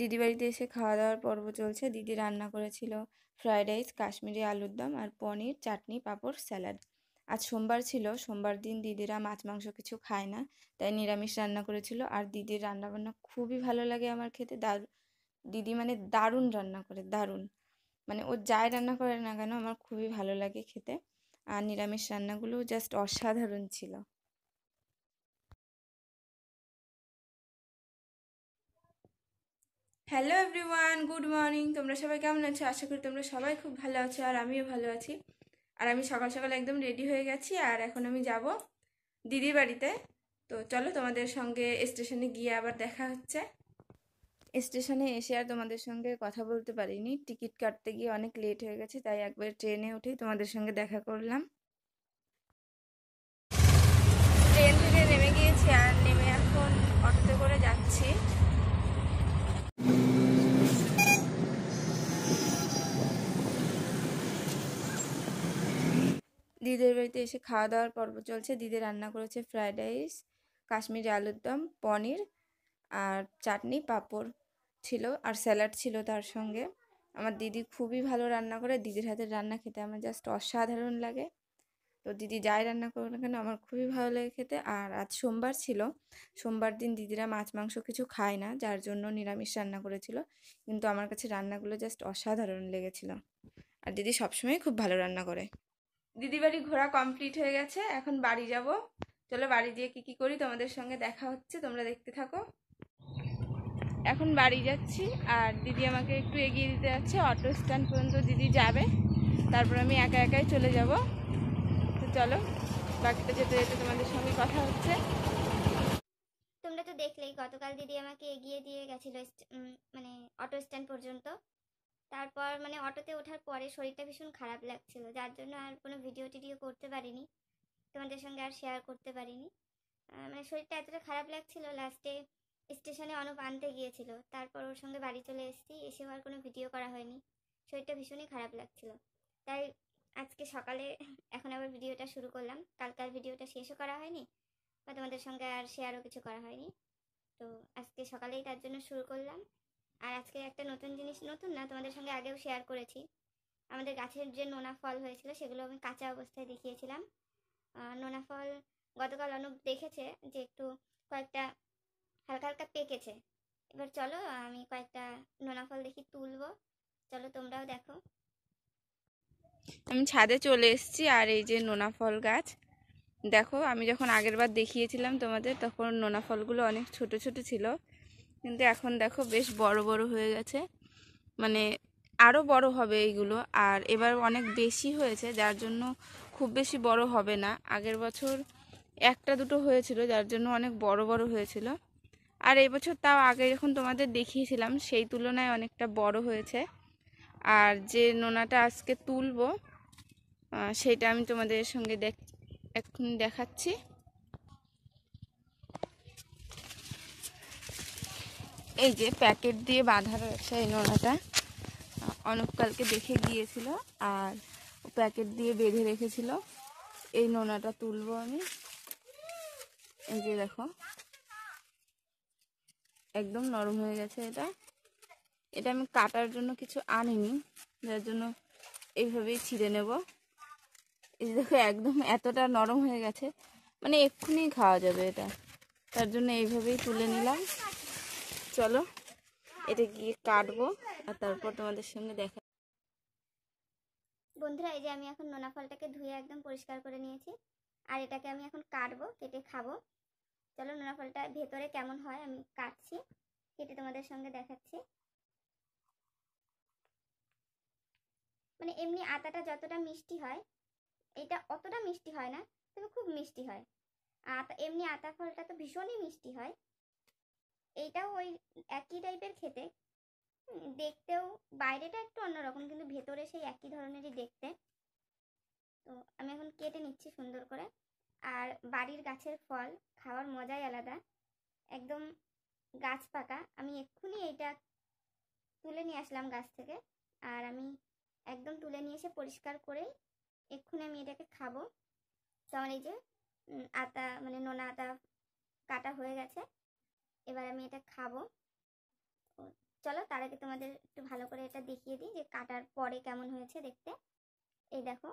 দিদি বাড়িতে এসে খাওয়া দাওয়ার পর্ব চলছে দিদি রান্না করেছিল ফ্রায়েড রাইস কাশ্মীরি আলুর দম আর পনির চাটনি পাঁপড় স্যালাড আজ সোমবার ছিল সোমবার দিন দিদিরা মাছ মাংস কিছু খায় না তাই নিরামিষ রান্না করেছিল আর দিদির রান্নাবান্না খুবই ভালো লাগে আমার খেতে দার দিদি মানে দারুণ রান্না করে দারুণ মানে ও যাই রান্না করে না কেন আমার খুবই ভালো লাগে খেতে আর নিরামিষ রান্নাগুলো জাস্ট অসাধারণ ছিল হ্যালো এভরিওয়ান গুড মর্নিং তোমরা সবাই কেমন আছো আশা করি তোমরা সবাই খুব ভালো আছো আর আমিও ভালো আছি আর আমি সকাল সকাল একদম রেডি হয়ে গেছি আর এখন আমি যাব দিদির বাড়িতে তো চলো তোমাদের সঙ্গে স্টেশনে গিয়ে আবার দেখা হচ্ছে স্টেশনে এসে আর তোমাদের সঙ্গে কথা বলতে পারিনি টিকিট কাটতে গিয়ে অনেক লেট হয়ে গেছে তাই একবার ট্রেনে উঠেই তোমাদের সঙ্গে দেখা করলাম বাড়িতে এসে খাওয়া দাওয়ার পর্ব চলছে দিদি রান্না করেছে ফ্রায়েড রাইস কাশ্মীরি আলুর দম পনির আর চাটনি পাঁপড় ছিল আর স্যালাড ছিল তার সঙ্গে আমার দিদি খুবই ভালো রান্না করে দিদির হাতের রান্না খেতে আমার জাস্ট অসাধারণ লাগে তো দিদি যাই রান্না করুক না কেন আমার খুবই ভালো লাগে খেতে আর আজ সোমবার ছিল সোমবার দিন দিদিরা মাছ মাংস কিছু খায় না যার জন্য নিরামিষ রান্না করেছিল কিন্তু আমার কাছে রান্নাগুলো জাস্ট অসাধারণ লেগেছিল আর দিদি সবসময় খুব ভালো রান্না করে দিদিবাড়ি ঘোরা কমপ্লিট হয়ে গেছে এখন বাড়ি যাব চলো বাড়ি গিয়ে কি কি করি তোমাদের সঙ্গে দেখা হচ্ছে তোমরা দেখতে থাকো এখন বাড়ি যাচ্ছি আর দিদি আমাকে একটু এগিয়ে দিতে যাচ্ছে অটো স্ট্যান্ড পর্যন্ত দিদি যাবে তারপর আমি একা একাই চলে যাব তো চলো বাকিটা যেতে যেতে তোমাদের সঙ্গে কথা হচ্ছে তোমরা তো দেখলেই গতকাল দিদি আমাকে এগিয়ে দিয়ে গেছিলো মানে অটো স্ট্যান্ড পর্যন্ত তারপর মানে অটোতে ওঠার পরে শরীরটা ভীষণ খারাপ লাগছিল যার জন্য আর কোনো ভিডিও টিডিও করতে পারিনি তোমাদের সঙ্গে আর শেয়ার করতে পারিনি মানে শরীরটা এতটা খারাপ লাগছিল লাস্টে স্টেশনে অনুপ আনতে গিয়েছিল তারপর ওর সঙ্গে বাড়ি চলে এসেছি এসেও আর কোনো ভিডিও করা হয়নি শরীরটা ভীষণই খারাপ লাগছিল তাই আজকে সকালে এখন আবার ভিডিওটা শুরু করলাম কালকার ভিডিওটা শেষও করা হয়নি বা তোমাদের সঙ্গে আর শেয়ারও কিছু করা হয়নি তো আজকে সকালেই তার জন্য শুরু করলাম আর আজকে একটা নতুন জিনিস নতুন না তোমাদের সঙ্গে আগেও শেয়ার করেছি আমাদের গাছের যে নোনা ফল হয়েছিল সেগুলো আমি কাঁচা অবস্থায় দেখিয়েছিলাম নোনা ফল গতকাল অনুপ দেখেছে যে একটু কয়েকটা হালকা হালকা পেকেছে এবার চলো আমি কয়েকটা নোনা ফল দেখি তুলবো চলো তোমরাও দেখো আমি ছাদে চলে এসেছি আর এই যে নোনা ফল গাছ দেখো আমি যখন আগের বার দেখিয়েছিলাম তোমাদের তখন নোনা ফলগুলো অনেক ছোট ছোট ছিল কিন্তু এখন দেখো বেশ বড় বড় হয়ে গেছে মানে আরও বড় হবে এইগুলো আর এবার অনেক বেশি হয়েছে যার জন্য খুব বেশি বড় হবে না আগের বছর একটা দুটো হয়েছিল যার জন্য অনেক বড় বড় হয়েছিল আর এবছর তাও আগে যখন তোমাদের দেখিয়েছিলাম সেই তুলনায় অনেকটা বড় হয়েছে আর যে নোনাটা আজকে তুলব সেটা আমি তোমাদের সঙ্গে দেখ এখন দেখাচ্ছি এই যে প্যাকেট দিয়ে বাঁধা রয়েছে এই নোনাটা অনককালকে দেখে গিয়েছিল আর প্যাকেট দিয়ে বেঁধে রেখেছিল এই নোনাটা তুলব আমি এই যে দেখো একদম নরম হয়ে গেছে এটা এটা আমি কাটার জন্য কিছু আনিনি যার জন্য এইভাবেই ছিঁড়ে নেব এই দেখো একদম এতটা নরম হয়ে গেছে মানে এক্ষুনি খাওয়া যাবে এটা তার জন্য এইভাবেই তুলে নিলাম চলো এটা গিয়ে কাটবো আর তারপর তোমাদের সামনে দেখা বন্ধুরা এই যে আমি এখন নোনা ফলটাকে ধুয়ে একদম পরিষ্কার করে নিয়েছি আর এটাকে আমি এখন কাটবো কেটে খাবো চলো নোনা ফলটা ভেতরে কেমন হয় আমি কাটছি কেটে তোমাদের সঙ্গে দেখাচ্ছি মানে এমনি আটাটা যতটা মিষ্টি হয় এটা অতটা মিষ্টি হয় না তবে খুব মিষ্টি হয় আতা এমনি আতা ফলটা তো ভীষণই মিষ্টি হয় এইটাও ওই একই টাইপের খেতে দেখতেও বাইরেটা একটু অন্যরকম কিন্তু ভেতরে সেই একই ধরনেরই দেখতে তো আমি এখন কেটে নিচ্ছি সুন্দর করে আর বাড়ির গাছের ফল খাওয়ার মজাই আলাদা একদম গাছ পাকা আমি এক্ষুনি এইটা তুলে নিয়ে আসলাম গাছ থেকে আর আমি একদম তুলে নিয়ে এসে পরিষ্কার করেই এক্ষুনি আমি এটাকে খাবো তো আমার এই যে আতা মানে নোনা আতা কাটা হয়ে গেছে এবার আমি এটা খাবো চলো তার আগে তোমাদের একটু ভালো করে এটা দেখিয়ে দিই যে কাটার পরে কেমন হয়েছে দেখতে এই দেখো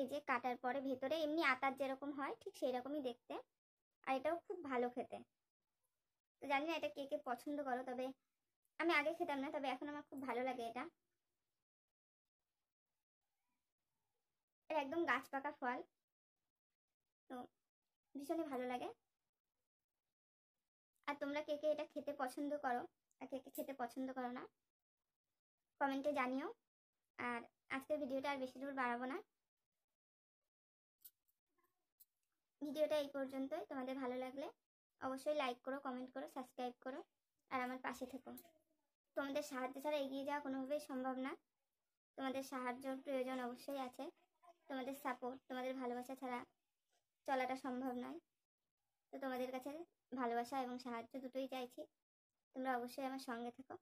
এই যে কাটার পরে ভেতরে এমনি আটার যেরকম হয় ঠিক সেই রকমই দেখতে আর এটাও খুব ভালো খেতে তো জানি না এটা কে কে পছন্দ করো তবে আমি আগে খেতাম না তবে এখন আমার খুব ভালো লাগে এটা এটা একদম গাছ পাকা ফল তো ভীষণই ভালো লাগে আর তোমরা কে কে এটা খেতে পছন্দ করো আর কে কে খেতে পছন্দ করো না কমেন্টে জানিও আর আজকের ভিডিওটা আর বেশি দূর বাড়াবো না ভিডিওটা এই পর্যন্তই তোমাদের ভালো লাগলে অবশ্যই লাইক করো কমেন্ট করো সাবস্ক্রাইব করো আর আমার পাশে থেকো তোমাদের সাহায্য ছাড়া এগিয়ে যাওয়া কোনোভাবেই সম্ভব না তোমাদের সাহায্যর প্রয়োজন অবশ্যই আছে তোমাদের সাপোর্ট তোমাদের ভালোবাসা ছাড়া চলাটা সম্ভব নয় তো তোমাদের কাছে ভালোবাসা এবং সাহায্য দুটোই চাইছি তোমরা অবশ্যই আমার সঙ্গে থাকো